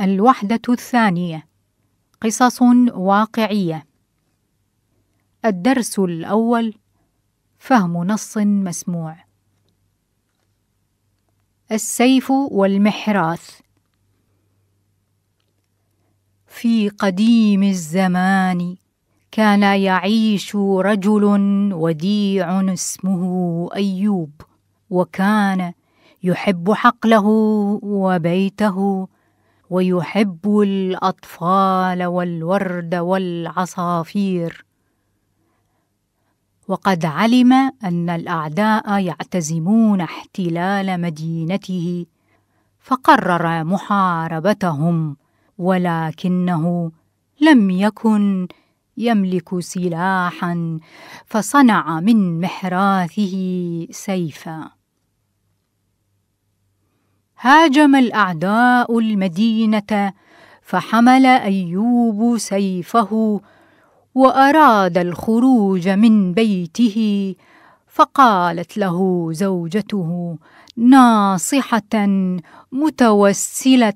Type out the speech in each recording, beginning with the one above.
الوحدة الثانية قصص واقعية الدرس الأول فهم نص مسموع السيف والمحراث في قديم الزمان كان يعيش رجل وديع اسمه أيوب وكان يحب حقله وبيته ويحب الاطفال والورد والعصافير وقد علم ان الاعداء يعتزمون احتلال مدينته فقرر محاربتهم ولكنه لم يكن يملك سلاحا فصنع من محراثه سيفا هاجم الاعداء المدينه فحمل ايوب سيفه واراد الخروج من بيته فقالت له زوجته ناصحه متوسله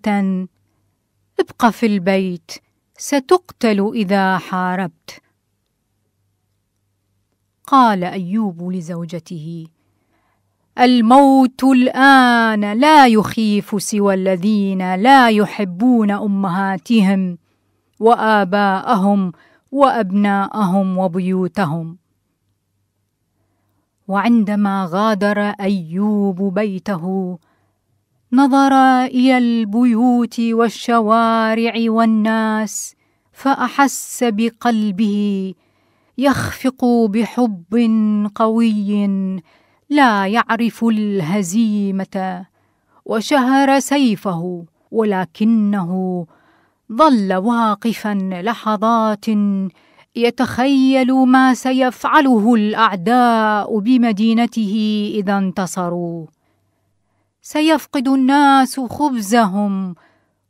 ابق في البيت ستقتل اذا حاربت قال ايوب لزوجته الموت الان لا يخيف سوى الذين لا يحبون امهاتهم واباءهم وابناءهم وبيوتهم وعندما غادر ايوب بيته نظر الى البيوت والشوارع والناس فاحس بقلبه يخفق بحب قوي لا يعرف الهزيمه وشهر سيفه ولكنه ظل واقفا لحظات يتخيل ما سيفعله الاعداء بمدينته اذا انتصروا سيفقد الناس خبزهم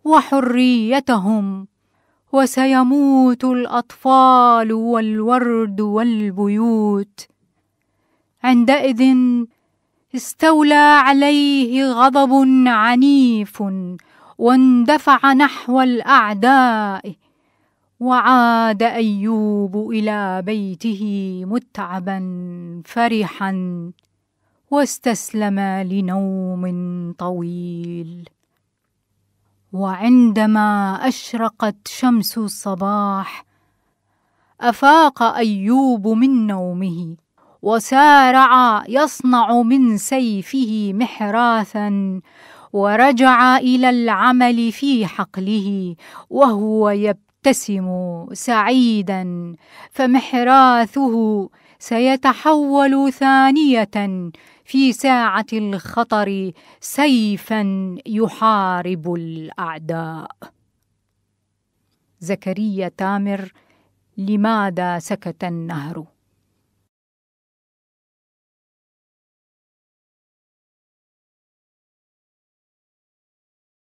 وحريتهم وسيموت الاطفال والورد والبيوت عندئذ استولى عليه غضب عنيف واندفع نحو الاعداء وعاد ايوب الى بيته متعبا فرحا واستسلم لنوم طويل وعندما اشرقت شمس الصباح افاق ايوب من نومه وسارع يصنع من سيفه محراثا ورجع الى العمل في حقله وهو يبتسم سعيدا فمحراثه سيتحول ثانيه في ساعه الخطر سيفا يحارب الاعداء زكريا تامر لماذا سكت النهر